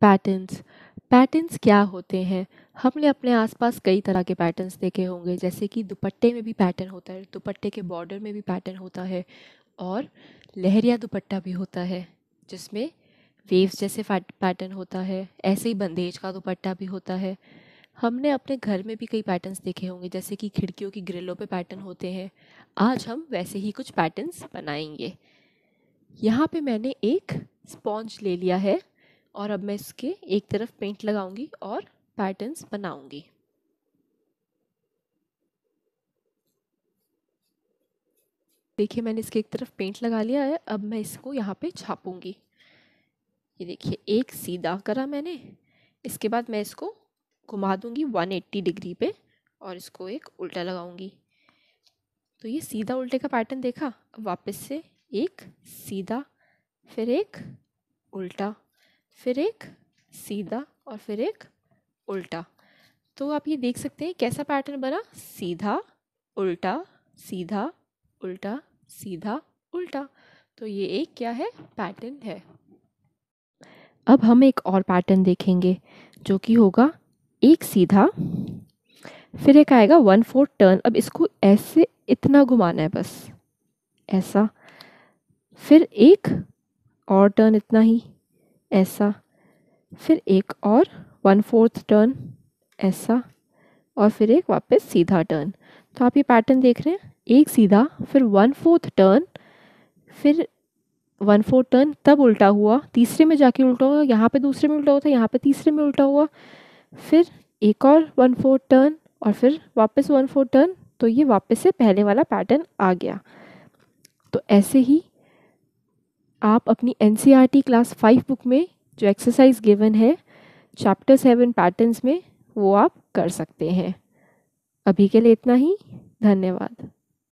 patterns patterns क्या होते हैं हमने अपने आसपास कई तरह के पैटर्न्स देखे होंगे जैसे कि दुपट्टे में भी पैटर्न होता है दुपट्टे के बॉर्डर में भी पैटर्न होता है और लहरिया दुपट्टा भी होता है जिसमें वेव्स जैसे पैटर्न होता है ऐसे ही बंदेज का दुपट्टा भी होता है हमने अपने घर में भी कई पैटर्न्स देखे होंगे जैसे कि खिड़कियों की ग्रिलों पे पैटर्न होते हैं आज हम वैसे ही कुछ पैटर्न्स बनाएंगे यहाँ पे मैंने एक स्पॉन्ज ले लिया है और अब मैं इसके एक तरफ पेंट लगाऊंगी और पैटर्न्स बनाऊंगी देखिए मैंने इसके एक तरफ पेंट लगा लिया है अब मैं इसको यहाँ पे छापूंगी ये देखिए एक सीधा करा मैंने इसके बाद मैं इसको घुमा दूंगी 180 डिग्री पे और इसको एक उल्टा लगाऊंगी तो ये सीधा उल्टे का पैटर्न देखा वापस से एक सीधा फिर एक उल्टा फिर एक सीधा और फिर एक उल्टा तो आप ये देख सकते हैं कैसा पैटर्न बना सीधा उल्टा सीधा उल्टा सीधा उल्टा तो ये एक क्या है पैटर्न है अब हम एक और पैटर्न देखेंगे जो कि होगा एक सीधा फिर एक आएगा वन फोर टर्न अब इसको ऐसे इतना घुमाना है बस ऐसा फिर एक और टर्न इतना ही ऐसा फिर एक और वन फोर्थ टर्न ऐसा और फिर एक वापस सीधा टर्न तो आप ये पैटर्न देख रहे हैं एक सीधा फिर वन फोर्थ टर्न फिर वन फोर्थ टर्न तब उल्टा हुआ तीसरे में जाके उल्टा हुआ यहाँ पे दूसरे में उल्टा हुआ था यहाँ पे तीसरे में उल्टा हुआ फिर एक और वन फोर्थ टर्न और फिर वापस वन फोर्थ टर्न तो ये वापस से पहले वाला पैटर्न आ गया तो ऐसे ही आप अपनी एन क्लास फाइव बुक में जो एक्सरसाइज गिवन है चैप्टर सेवन पैटर्न्स में वो आप कर सकते हैं अभी के लिए इतना ही धन्यवाद